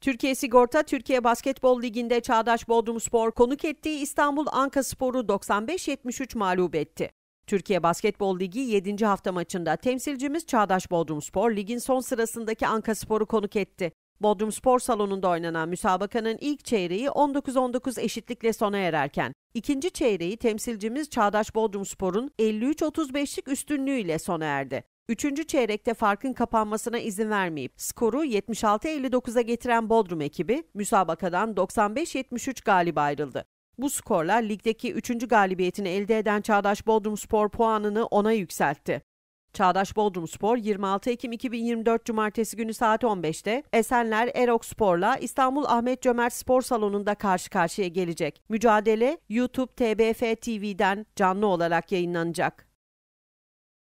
Türkiye Sigorta Türkiye Basketbol Ligi'nde Çağdaş Spor konuk ettiği İstanbul Anka Sporu 95-73 mağlup etti. Türkiye Basketbol Ligi 7. hafta maçında temsilcimiz Çağdaş Spor ligin son sırasındaki Anka Spor'u konuk etti. Bodrum Spor Salonu'nda oynanan müsabakanın ilk çeyreği 19-19 eşitlikle sona ererken, ikinci çeyreği temsilcimiz Çağdaş Bodrum Spor'un 53-35'lik üstünlüğüyle sona erdi. Üçüncü çeyrekte farkın kapanmasına izin vermeyip skoru 76-59'a getiren Bodrum ekibi müsabakadan 95-73 galip ayrıldı. Bu skorla ligdeki üçüncü galibiyetini elde eden Çağdaş Spor puanını ona yükseltti. Çağdaş Spor 26 Ekim 2024 Cumartesi günü saat 15'te Esenler Erok Sporla İstanbul Ahmet Cömert Spor Salonu'nda karşı karşıya gelecek. Mücadele YouTube TBF TV'den canlı olarak yayınlanacak.